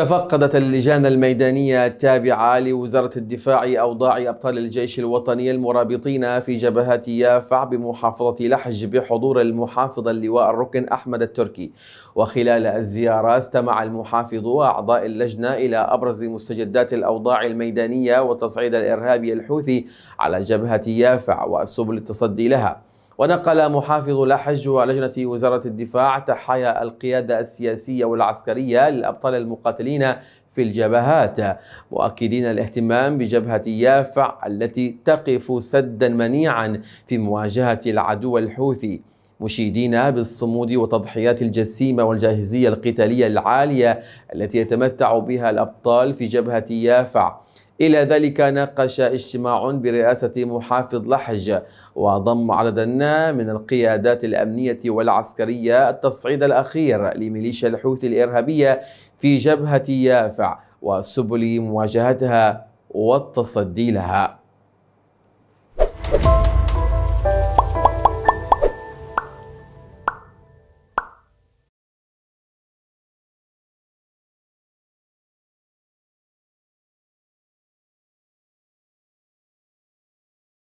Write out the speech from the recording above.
تفقدت اللجان الميدانية التابعة لوزارة الدفاع أوضاع أبطال الجيش الوطني المرابطين في جبهة يافع بمحافظة لحج بحضور المحافظ اللواء الركن أحمد التركي وخلال الزيارة استمع المحافظ وأعضاء اللجنة إلى أبرز مستجدات الأوضاع الميدانية وتصعيد الإرهابي الحوثي على جبهة يافع وسبل التصدي لها ونقل محافظ لحج ولجنة وزارة الدفاع تحايا القيادة السياسية والعسكرية للأبطال المقاتلين في الجبهات مؤكدين الاهتمام بجبهة يافع التي تقف سدا منيعا في مواجهة العدو الحوثي مشيدين بالصمود وتضحيات الجسيمة والجاهزية القتالية العالية التي يتمتع بها الأبطال في جبهة يافع إلى ذلك ناقش اجتماع برئاسة محافظ لحج وضم عددا من القيادات الأمنية والعسكرية التصعيد الأخير لميليشيا الحوثي الإرهابية في جبهة يافع وسبل مواجهتها والتصدي لها